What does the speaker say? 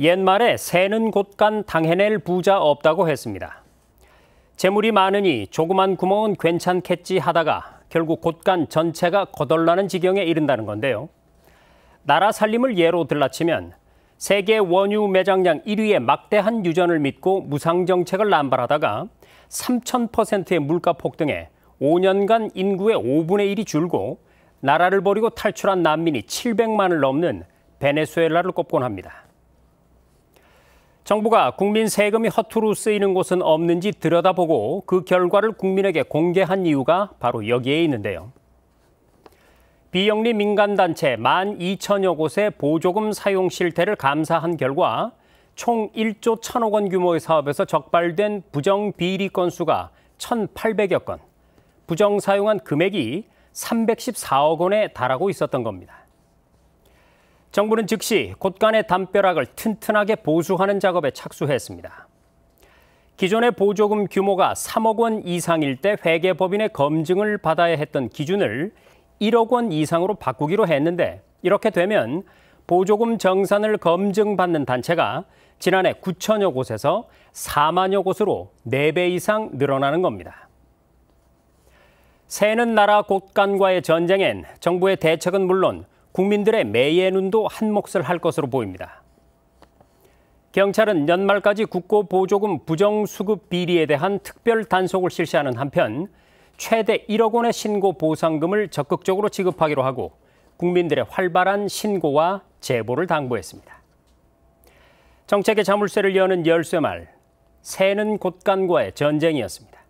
옛말에 새는 곳간 당해낼 부자 없다고 했습니다. 재물이 많으니 조그만 구멍은 괜찮겠지 하다가 결국 곳간 전체가 거덜나는 지경에 이른다는 건데요. 나라 살림을 예로 들라치면 세계 원유 매장량 1위의 막대한 유전을 믿고 무상 정책을 남발하다가 3,000%의 물가 폭등에 5년간 인구의 5분의 1이 줄고 나라를 버리고 탈출한 난민이 700만을 넘는 베네수엘라를 꼽곤 합니다. 정부가 국민 세금이 허투루 쓰이는 곳은 없는지 들여다보고 그 결과를 국민에게 공개한 이유가 바로 여기에 있는데요. 비영리 민간단체 1만 2천여 곳의 보조금 사용 실태를 감사한 결과 총 1조 1천억 원 규모의 사업에서 적발된 부정 비리 건수가 1,800여 건, 부정 사용한 금액이 314억 원에 달하고 있었던 겁니다. 정부는 즉시 곳간의 담벼락을 튼튼하게 보수하는 작업에 착수했습니다. 기존의 보조금 규모가 3억 원 이상일 때 회계법인의 검증을 받아야 했던 기준을 1억 원 이상으로 바꾸기로 했는데 이렇게 되면 보조금 정산을 검증받는 단체가 지난해 9천여 곳에서 4만여 곳으로 4배 이상 늘어나는 겁니다. 새는 나라 곳간과의 전쟁엔 정부의 대책은 물론 국민들의 매의 눈도 한몫을 할 것으로 보입니다. 경찰은 연말까지 국고 보조금 부정 수급 비리에 대한 특별 단속을 실시하는 한편 최대 1억 원의 신고 보상금을 적극적으로 지급하기로 하고 국민들의 활발한 신고와 제보를 당부했습니다. 정책의 자물쇠를 여는 열쇠말, 새는 곳간과의 전쟁이었습니다.